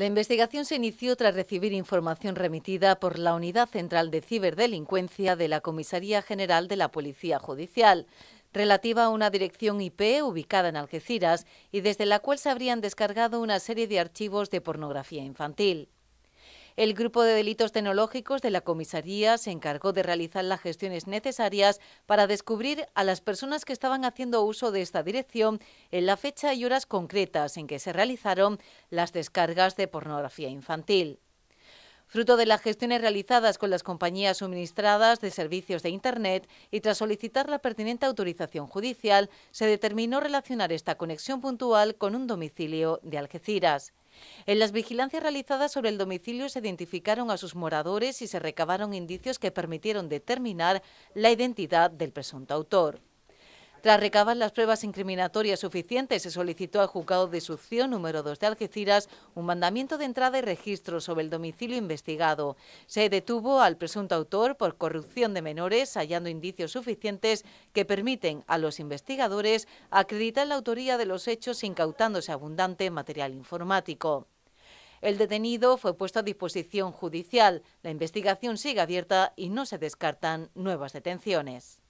La investigación se inició tras recibir información remitida por la Unidad Central de Ciberdelincuencia de la Comisaría General de la Policía Judicial relativa a una dirección IP ubicada en Algeciras y desde la cual se habrían descargado una serie de archivos de pornografía infantil. El grupo de delitos tecnológicos de la comisaría se encargó de realizar las gestiones necesarias para descubrir a las personas que estaban haciendo uso de esta dirección en la fecha y horas concretas en que se realizaron las descargas de pornografía infantil. Fruto de las gestiones realizadas con las compañías suministradas de servicios de Internet y tras solicitar la pertinente autorización judicial, se determinó relacionar esta conexión puntual con un domicilio de Algeciras. En las vigilancias realizadas sobre el domicilio se identificaron a sus moradores y se recabaron indicios que permitieron determinar la identidad del presunto autor. Tras recabar las pruebas incriminatorias suficientes, se solicitó al juzgado de succión número 2 de Algeciras un mandamiento de entrada y registro sobre el domicilio investigado. Se detuvo al presunto autor por corrupción de menores, hallando indicios suficientes que permiten a los investigadores acreditar la autoría de los hechos incautándose abundante material informático. El detenido fue puesto a disposición judicial. La investigación sigue abierta y no se descartan nuevas detenciones.